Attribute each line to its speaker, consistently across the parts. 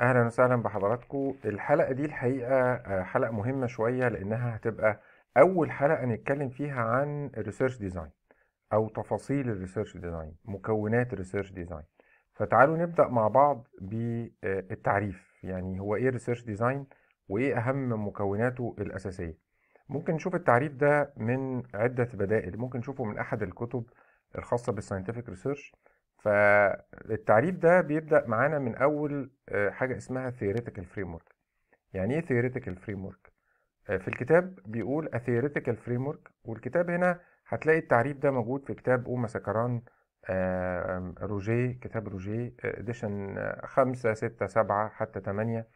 Speaker 1: اهلا وسهلا بحضراتكم الحلقه دي الحقيقه آه، حلقه مهمه شويه لانها هتبقى اول حلقه نتكلم فيها عن الريسيرش ديزاين او تفاصيل الريسيرش ديزاين مكونات الريسيرش ديزاين فتعالوا نبدا مع بعض بالتعريف يعني هو ايه الريسيرش ديزاين وايه اهم مكوناته الاساسيه ممكن نشوف التعريف ده من عده بدائل ممكن نشوفه من احد الكتب الخاصه بالساينتفك ريسيرش فالتعريف ده بيبدأ معانا من أول آه، حاجة اسمها ثيوريتيكال فريم ورك يعني إيه ثيوريتيكال فريم ورك في الكتاب بيقول اثيوريتيكال فريم ورك والكتاب هنا هتلاقي التعريف ده موجود في كتاب أوما سكران روجيه كتاب روجيه اديشن 5 6 7 حتى 8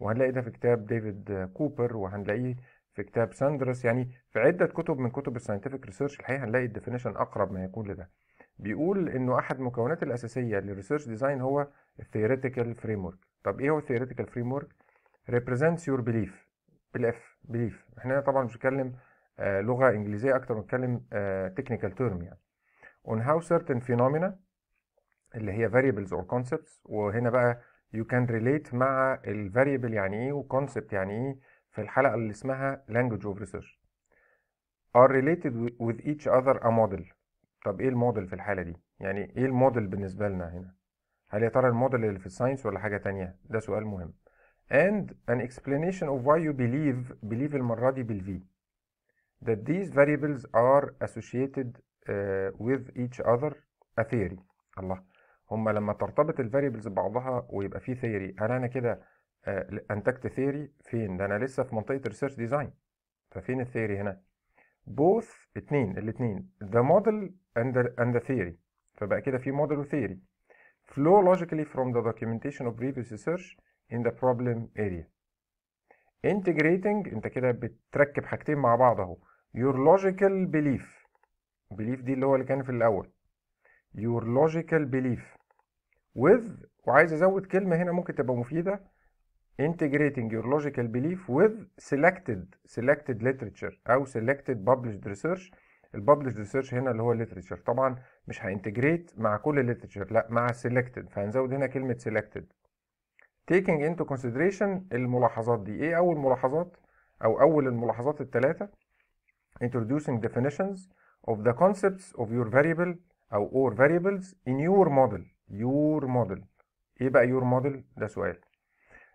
Speaker 1: وهنلاقي ده في كتاب ديفيد كوبر وهنلاقيه في كتاب ساندرس يعني في عدة كتب من كتب الساينتفك ريسيرش الحقيقة هنلاقي الديفينيشن أقرب ما يكون لده بيقول انه احد المكونات الاساسيه للريسيرش ديزاين هو الثيوريتيكال فريم ورك طب ايه هو الثيوريتيكال فريم ورك represents your belief بالاف بليف احنا طبعا مش بنتكلم آه، لغه انجليزيه اكتر بنتكلم تكنيكال آه، تيرم يعني on how certain phenomena اللي هي variables اور concepts وهنا بقى you can relate مع الفاريبل يعني ايه وكونسبت يعني ايه في الحلقه اللي اسمها language of research are related with each other a model طب ايه الموديل في الحالة دي يعني ايه الموديل بالنسبة لنا هنا هل يا ترى الموديل اللي في الساينس ولا حاجة تانية ده سؤال مهم and an explanation of why you believe believe المرة دي بالV that these variables are associated uh, with each other a theory الله هما لما ترتبط الفاريبلز ببعضها ويبقى في theory هل انا كده uh، انتجت theory فين ده انا لسه في منطقة ريسيرش ديزاين ففين theory هنا both اتنين الاتنين the model and the, and the theory فبقى كده في model و theory flow logically from the documentation of previous research in the problem area integrating انت كده بتركب حاجتين مع بعض اهو your logical belief belief دي اللي هو اللي كان في الاول your logical belief with وعايز ازود كلمه هنا ممكن تبقى مفيده integrating your logical belief with selected selected literature او selected published research published ريسيرش هنا اللي هو literature طبعا مش هينتجريت مع كل literature لا مع selected فهنزود هنا كلمة selected taking into consideration الملاحظات دي ايه اول ملاحظات او اول الملاحظات الثلاثة introducing definitions of the concepts of your variable او or variables in your model your model ايه بقى your model ده سؤال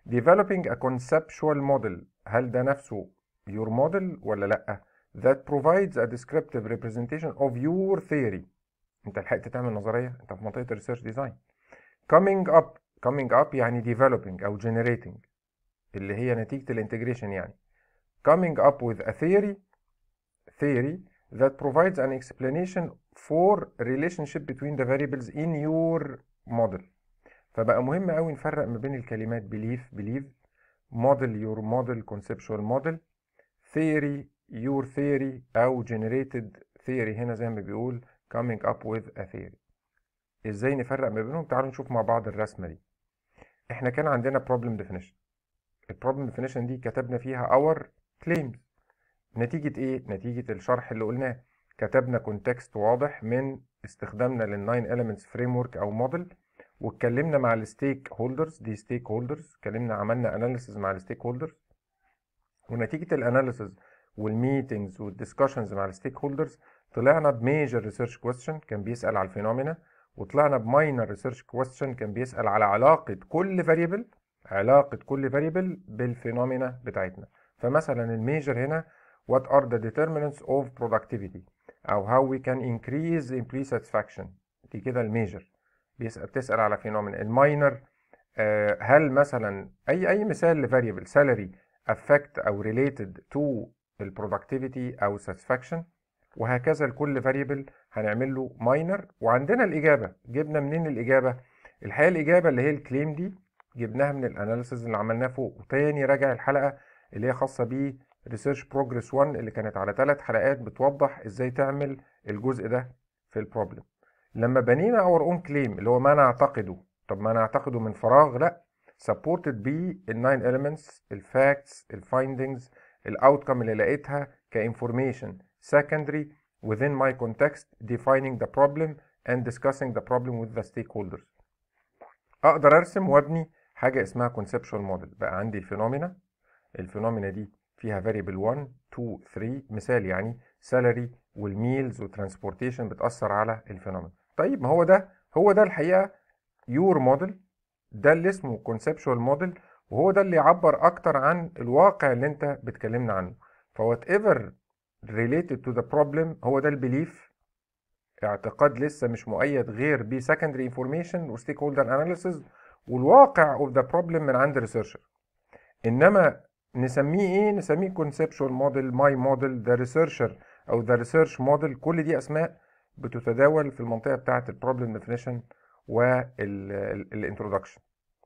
Speaker 1: developing a conceptual model هل ده نفسه your model ولا لأ that provides a descriptive representation of your theory انت لحقت تعمل نظرية انت في منطقة research design coming up coming up يعني developing أو generating اللي هي نتيجة الانتجريشن يعني coming up with a theory theory that provides an explanation for relationship between the variables in your model فبقى مهم قوي نفرق ما بين الكلمات بليف بليف موديل يور موديل كونسبشوال موديل ثيري يور ثيري او جنريتد ثيري هنا زي ما بيقول coming up with a theory ازاي نفرق ما بينهم تعالوا نشوف مع بعض الرسمه دي احنا كان عندنا problem definition البروبلم definition دي كتبنا فيها our claims نتيجه ايه نتيجه الشرح اللي قلناه كتبنا كونتكست واضح من استخدامنا للناين elements framework او موديل واتكلمنا مع الستيك هولدرز دي ستيك هولدرز اتكلمنا عملنا اناليسز مع الستيك هولدرز ونتيجه الاناليسز والميتنجز والديسكشنز مع الستيك هولدرز طلعنا بميجر ريسيرش كويستشن كان بيسال على الفينومينا وطلعنا بماينر ريسيرش كويستشن كان بيسال على علاقه كل فاريبل علاقه كل فاريبل بالفينومينا بتاعتنا فمثلا الميجر هنا what are the determinants of productivity او how we can increase employee satisfaction دي كده الميجر بيسأل بتسأل على فينومين الماينر آه، هل مثلا اي اي مثال لفاريبل سالري افكت او ريليتد تو البرودكتيفيتي او ساتسفاكشن وهكذا لكل فاريبل هنعمل له ماينر وعندنا الاجابه جبنا منين الاجابه الحقيقه الاجابه اللي هي الكليم دي جبناها من الاناليسز اللي عملناه فوق وتاني راجع الحلقه اللي هي خاصه بيه ريسيرش بروجريس 1 اللي كانت على ثلاث حلقات بتوضح ازاي تعمل الجزء ده في البروبلم لما بنينا اور اون كليم اللي هو ما نعتقده طب ما نعتقده من فراغ لا سبورتد بي الناين اليمنتس الفاكتس الفايندنجز الاوتكم اللي لقيتها كانفورميشن سكندري within my context defining the problem and discussing the problem with the stakeholders اقدر ارسم وابني حاجه اسمها conceptual model بقى عندي الفينومينا الفينومينا دي فيها variable 1 2 3 مثال يعني salary والميلز والترانسبورتيشن بتاثر على الفينومينا طيب ما هو ده هو ده الحقيقه يور موديل ده اللي اسمه كونسبشوال موديل وهو ده اللي يعبر اكتر عن الواقع اللي انت بتكلمنا عنه فوات ايفر ريليتد تو ذا بروبلم هو ده البيليف اعتقاد لسه مش مؤيد غير ب secondary information و stakeholder analysis والواقع of the problem من عند researcher انما نسميه ايه نسميه conceptual model my model the researcher او the research model كل دي اسماء بتتداول في المنطقه بتاعه البروبلم ديفينيشن والانترودكشن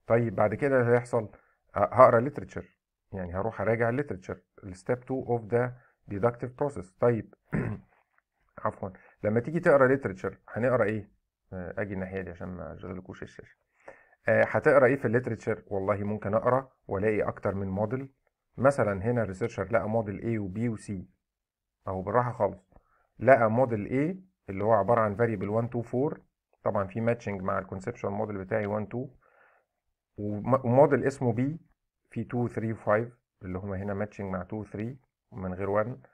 Speaker 1: طيب بعد كده اللي هيحصل هقرا ليترتشر يعني هروح اراجع الليترتشر الستيب 2 اوف ذا ديدكتيف بروسيس طيب عفوا لما تيجي تقرا ليترتشر هنقرا ايه آه، اجي الناحيه دي عشان ما اشغلكوش الشاشه آه، هتقرا ايه في الليترتشر والله ممكن اقرا والاقي اكتر من موديل مثلا هنا الريسيرشر لقى موديل A وB وC اهو بالراحه خالص لقى موديل A اللي هو عباره عن فاريبل 1 2 4 طبعا في ماتشنج مع الكونسبشوال موديل بتاعي 1 2 وموديل اسمه بي في 2 3 5 اللي هما هنا ماتشنج مع 2 3 من غير 1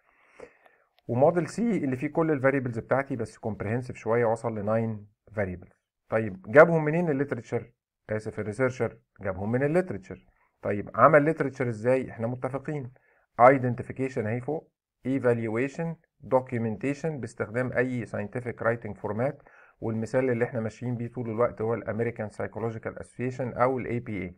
Speaker 1: وموديل سي اللي فيه كل الفاريبلز بتاعتي بس كومبريهنسيف شويه وصل ل 9 فاريبلز طيب جابهم منين الليترتشر اسف الريسيرشر جابهم من الليترتشر طيب عمل ليترتشر ازاي احنا متفقين ايدنتيفيكيشن اهي فوق ايفالويشن دوكيومنتيشن باستخدام اي ساينتفك رايتنج فورمات والمثال اللي احنا ماشيين بيه طول الوقت هو الامريكان سايكولوجيكال اسوسيشن او الاي بي اي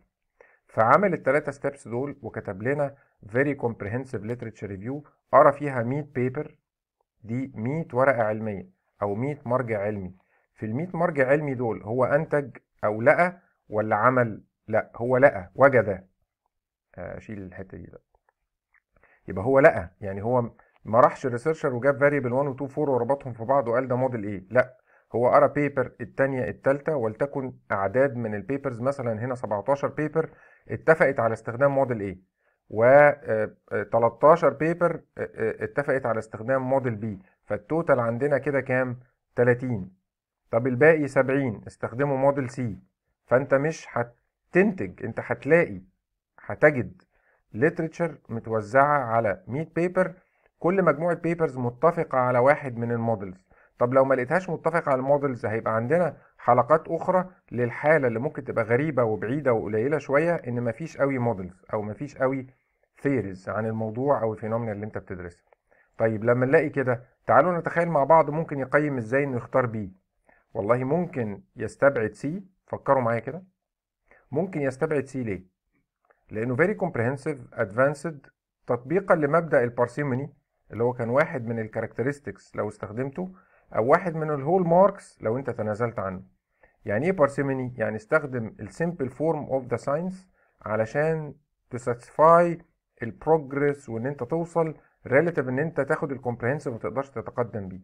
Speaker 1: فعمل الثلاثه ستيبس دول وكتب لنا فيري كومبريهنسيف ليترشر ريفيو قرا فيها 100 بيبر دي 100 ورقه علميه او 100 مرجع علمي في ال 100 مرجع علمي دول هو انتج او لقى ولا عمل لا هو لقى وجد اشيل آه، الحته دي بقى يبقى هو لقى يعني هو ما راحش ريسيرشر وجاب فاريبل 1 و 2 4 وربطهم في بعض وقال ده موديل ايه لا هو قرا بيبر الثانيه الثالثه ولتكن اعداد من البيبرز مثلا هنا 17 بيبر اتفقت على استخدام موديل ايه و 13 آه، بيبر آه، آه، اتفقت على استخدام موديل بي فالتوتال عندنا كده كام 30 طب الباقي 70 استخدموا موديل سي فانت مش هتنتج انت هتلاقي هتجد ليترتشر متوزعه على 100 بيبر كل مجموعة بيبرز متفقة على واحد من المودلز طب لو ما لقيتهاش متفقة على المودلز هيبقى عندنا حلقات أخرى للحالة اللي ممكن تبقى غريبة وبعيدة وقليلة شوية إن مفيش قوي مودلز أو مفيش قوي ثيريز عن الموضوع أو الفينومينا اللي أنت بتدرسها طيب لما نلاقي كده تعالوا نتخيل مع بعض ممكن يقيم إزاي إنه يختار بي والله ممكن يستبعد سي فكروا معايا كده ممكن يستبعد سي ليه؟ لأنه very comprehensive advanced تطبيقا لمبدأ البارسيموني اللي هو كان واحد من الكاركترستكس لو استخدمته او واحد من الهول ماركس لو انت تنازلت عنه يعني ايه بارسيموني يعني استخدم السيمبل فورم اوف ذا ساينس علشان تساتسفاي البروجريس وان انت توصل ريليتيف ان انت تاخد الكومبريهنسيف ما تقدرش تتقدم بيه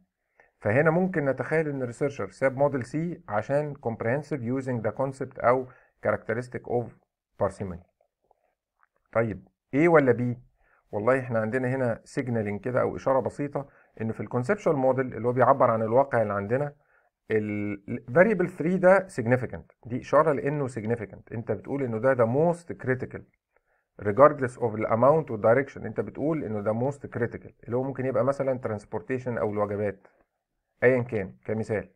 Speaker 1: فهنا ممكن نتخيل ان الريسيرشر ساب موديل سي عشان comprehensive using the concept او characteristic of parsimony طيب ايه ولا بيه والله احنا عندنا هنا سيجنالينج كده او اشاره بسيطه ان في الكونسبشوال موديل اللي هو بيعبر عن الواقع اللي عندنا الفاريبل 3 ده سيجنيفيكانت دي اشاره لانه سيجنيفيكانت انت بتقول انه ده the موست كريتيكال regardless of the amount والدايركشن انت بتقول انه ده موست كريتيكال اللي هو ممكن يبقى مثلا ترانسبورتيشن او الوجبات ايا كان كمثال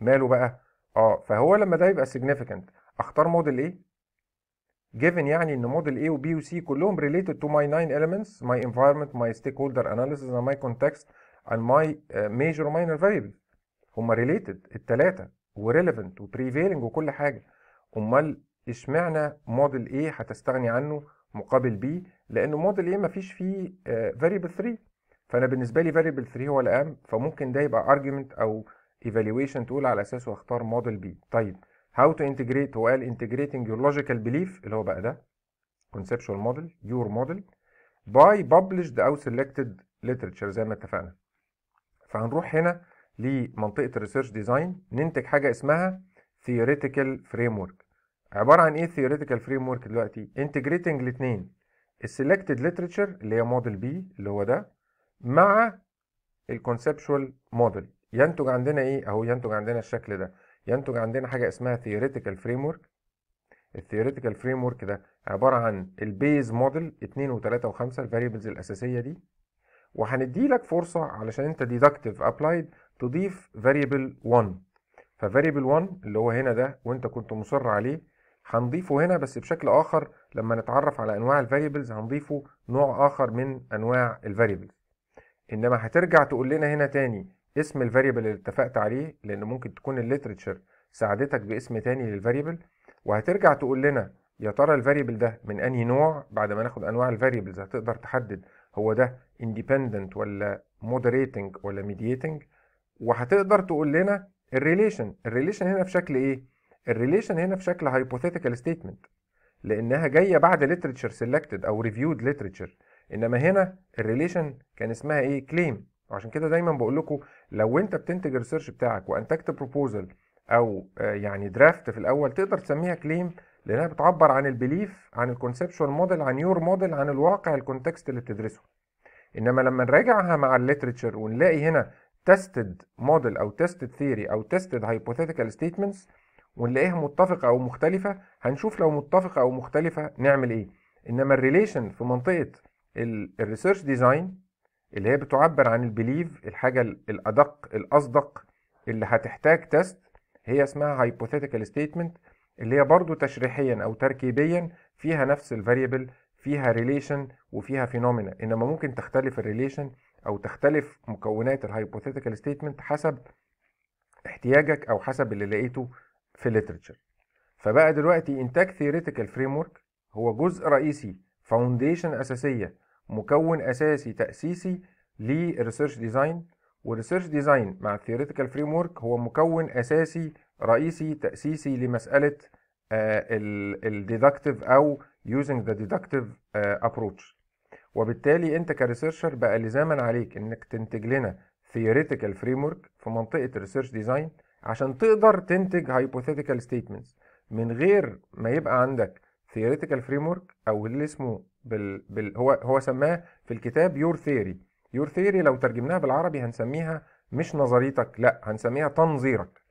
Speaker 1: ماله بقى اه فهو لما ده يبقى سيجنيفيكانت اختار موديل ايه given يعني ان موديل A و B و C كلهم related to my nine elements my environment my stakeholder analysis and my context and my major minor variable هما related التلاتة و relevant و prevailing وكل حاجة امال اشمعنى موديل A هتستغني عنه مقابل B لانه موديل A مفيش فيه variable 3 فانا بالنسبة لي variable 3 هو الأهم فممكن ده يبقى argument او evaluation تقول على اساسه اختار موديل B طيب how to integrate هو قال integrating your logical belief اللي هو بقى ده conceptual model your model by published او selected literature زي ما اتفقنا فهنروح هنا لمنطقه research design ننتج حاجه اسمها theoretical framework عباره عن ايه theoretical framework دلوقتي integrating الاتنين السيلكتد literature اللي هي model B اللي هو ده مع الكونسبشوال model ينتج عندنا ايه اهو ينتج عندنا الشكل ده ينتج عندنا حاجة اسمها theoretical framework الثيوريتيكال فريم ورك ده عبارة عن البيز موديل 2 و3 و5 الفاريبلز الأساسية دي وهندي لك فرصة علشان انت ديدكتيف ابلايد تضيف فاريبل 1 ففاريبل 1 اللي هو هنا ده وانت كنت مصر عليه هنضيفه هنا بس بشكل اخر لما نتعرف على انواع الفاريبلز هنضيفه نوع اخر من انواع الفاريبلز انما هترجع تقول لنا هنا تاني اسم الفاريبل اللي اتفقت عليه لان ممكن تكون الليترتشر ساعدتك باسم تاني للفاريبل وهترجع تقول لنا يا ترى الفاريبل ده من انهي نوع بعد ما ناخد انواع الفاريبلز هتقدر تحدد هو ده اندبندنت ولا مودريتنج ولا ميدييتنج وهتقدر تقول لنا الريليشن الريليشن هنا في شكل ايه الريليشن هنا في شكل هايبوثيتيكال ستيتمنت لانها جايه بعد literature سيلكتد او ريفيود literature انما هنا الريليشن كان اسمها ايه كليم وعشان كده دايما بقول لكم لو انت بتنتج الريسيرش بتاعك وانتجت بروبوزل او آه، يعني درافت في الاول تقدر تسميها كليم لانها بتعبر عن البليف عن الكونسبشوال موديل عن يور موديل عن الواقع الكونتكست اللي بتدرسه انما لما نراجعها مع الليتريتشر ونلاقي هنا تيستد موديل او تيستد ثيوري او تيستد هايبوثيتيكال ستيتمنتس ونلاقيها متفقه او مختلفه هنشوف لو متفقه او مختلفه نعمل ايه انما الريليشن في منطقه الريسيرش ديزاين اللي هي بتعبر عن البليف الحاجه الادق الاصدق اللي هتحتاج تيست هي اسمها هايبوثيتيكال ستيتمنت اللي هي برضو تشريحيا او تركيبيا فيها نفس الفاريبل فيها ريليشن وفيها فينومينا انما ممكن تختلف الريليشن او تختلف مكونات الهايبوثيتيكال ستيتمنت حسب احتياجك او حسب اللي لقيته في الليترشر فبقى دلوقتي انتاج ثيوريتيكال فريم هو جزء رئيسي فاونديشن اساسيه مكون اساسي تاسيسي للريسيرش ديزاين والريسيرش ديزاين مع الثيوريتيكال فريم ورك هو مكون اساسي رئيسي تاسيسي لمساله آه، الديدكتيف او يوزنج ذا ديدكتيف ابروتش وبالتالي انت كريسيرشر بقى لزاما عليك انك تنتج لنا ثيوريتيكال فريم ورك في منطقه الريسيرش ديزاين عشان تقدر تنتج هايبوثيتيكال ستيتمنتس من غير ما يبقى عندك ثيوريتيكال فريم ورك او اللي اسمه بال... بال... هو هو سماه في الكتاب يور ثيري يور ثيري لو ترجمناها بالعربي هنسميها مش نظريتك لا هنسميها تنظيرك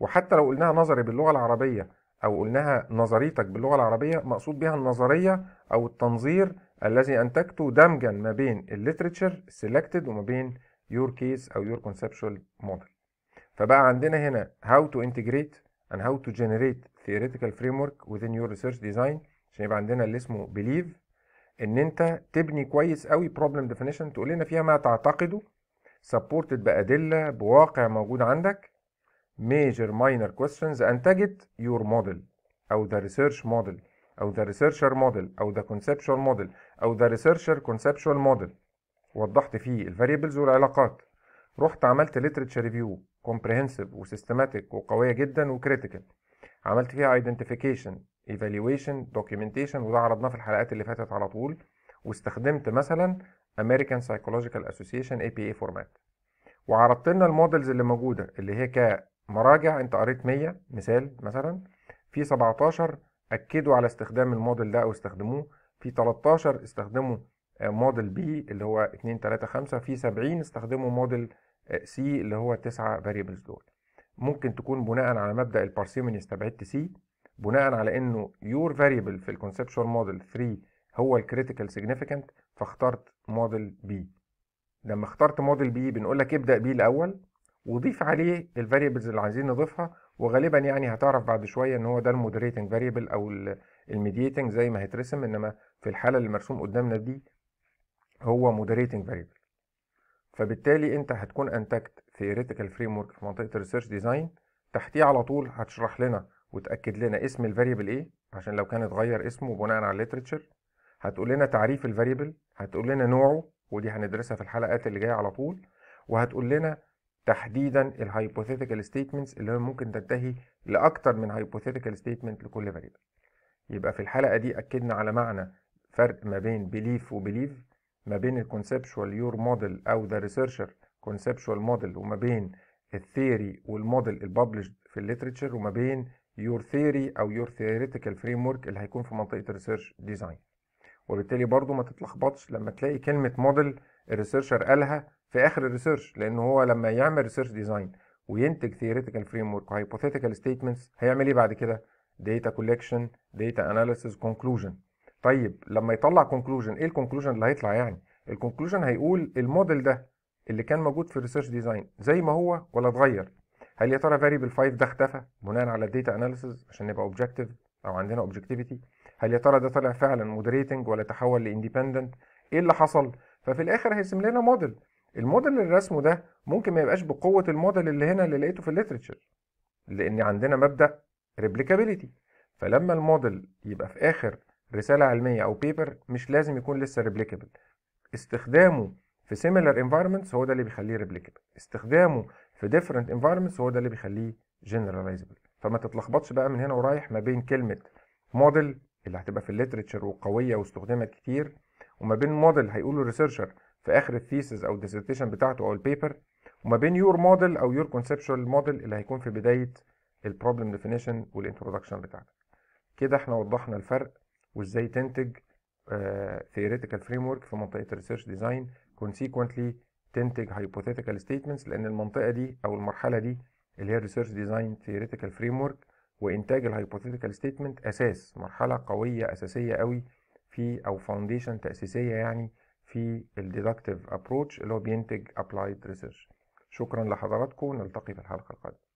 Speaker 1: وحتى لو قلناها نظري باللغه العربيه او قلناها نظريتك باللغه العربيه مقصود بها النظريه او التنظير الذي انتجته دمجا ما بين الليترتشر سيلكتد وما بين يور كيس او يور كونسبشوال موديل فبقى عندنا هنا how to integrate and how to generate theoretical framework within your research design عشان يبقى عندنا اللي اسمه believe ان انت تبني كويس قوي problem definition تقول لنا فيها ما تعتقده supported بأدلة بواقع موجود عندك major minor questions انتجت your model او the research model او the researcher model او the conceptual model او the researcher conceptual model وضحت فيه الفاريبلز والعلاقات رحت عملت literature review comprehensive وسيستماتيك وقوية جدا وكريتيكال عملت فيها ايدنتيفيكيشن ايفالويشن دوكيومنتيشن وده عرضناه في الحلقات اللي فاتت على طول واستخدمت مثلا اسوسيشن اي بي APA فورمات وعرضت لنا المودلز اللي موجوده اللي هي كمراجع انت قريت 100 مثال مثلا في 17 اكدوا على استخدام الموديل ده او استخدموه في 13 آه، استخدموا موديل بي آه، اللي هو 2 3 5 في 70 استخدموا موديل سي اللي هو 9 فاريبلز دول ممكن تكون بناء على مبدا البارسيموني استبعدت سي بناء على انه يور فاريبل في الكونسبشوال موديل 3 هو الكريتيكال سيجنيفيكانت فاخترت موديل بي لما اخترت موديل بي بنقول لك ابدا بيه الاول وضيف عليه الفاريبلز اللي عايزين نضيفها وغالبا يعني هتعرف بعد شويه ان هو ده المودريتنج فاريبل او الميديتنج زي ما هيترسم انما في الحاله اللي مرسوم قدامنا دي هو مودريتنج فاريبل فبالتالي انت هتكون انتجت theoretical framework في منطقه الريسيرش ديزاين تحتيه على طول هتشرح لنا وتاكد لنا اسم الفاريبل ايه عشان لو كان اتغير اسمه بناء على الليترشر هتقول لنا تعريف الفاريبل هتقول لنا نوعه ودي هندرسها في الحلقات اللي جايه على طول وهتقول لنا تحديدا الهايبوثيتيكال ستيتمنتس اللي ممكن تنتهي لاكتر من هايبوثيتيكال ستيتمنت لكل فاريبل يبقى في الحلقه دي اكدنا على معنى فرق ما بين بليف وبليف ما بين الكونسبشوال يور موديل او ذا ريسيرشر كونسبشوال موديل وما بين الثيري والموديل الببلش في الليترشر وما بين يور ثيري او يور ثيوريتيكال فريم ورك اللي هيكون في منطقه الريسيرش ديزاين وبالتالي برضو ما تتلخبطش لما تلاقي كلمه موديل الريسيرشر قالها في اخر الريسيرش لان هو لما يعمل ريسيرش ديزاين وينتج ثيوريتيكال فريم ورك وهايبوثيتيكال ستيتمنتس هيعمل ايه بعد كده داتا كولكشن داتا اناليسيس كونكلوجن طيب لما يطلع كونكلوجن ايه الكونكلوجن اللي هيطلع يعني الكونكلوجن هيقول الموديل ده اللي كان موجود في الريسيرش ديزاين زي ما هو ولا اتغير هل يا ترى فاريبل 5 ده اختفى بناء على الداتا اناليسز عشان نبقى اوبجكتيف او عندنا اوبجكتيفيتي هل يا ترى ده طلع فعلا مودريتنج ولا تحول لاندبندنت ايه اللي حصل ففي الاخر هيرسم لنا موديل الموديل اللي رسمه ده ممكن ما يبقاش بقوه الموديل اللي هنا اللي لقيته في الليترشر لان عندنا مبدا ريبليكابيليتي فلما الموديل يبقى في اخر رسالة علمية أو بيبر مش لازم يكون لسه ريبليكابل استخدامه في similar environments هو ده اللي بيخليه ريبليكابل استخدامه في different environments هو ده اللي بيخليه generalizable فما تتلخبطش بقى من هنا ورايح ما بين كلمة model اللي هتبقى في الليترتشر وقوية واستخدمت كتير وما بين model هيقوله الريسيرشر في آخر الثيسز أو الديسيرتيشن بتاعته أو البيبر وما بين your model أو your conceptual model اللي هيكون في بداية البروبلم ديفينيشن والانترودكشن بتاعتك كده احنا وضحنا الفرق وازاي تنتج ثيوريتيكال فريم ورك في منطقه الريسيرش ديزاين كونسيكونتلي تنتج هايبوثيتيكال ستيتمنتس لان المنطقه دي او المرحله دي اللي هي الريسيرش ديزاين ثيوريتيكال فريم ورك وانتاج الهايبوثيتيكال ستيتمنت اساس مرحله قويه اساسيه قوي في او فاونديشن تاسيسيه يعني في الديدكتيف ابروتش اللي هو بينتج ابلايد ريسيرش شكرا لحضراتكم نلتقي في الحلقه القادمه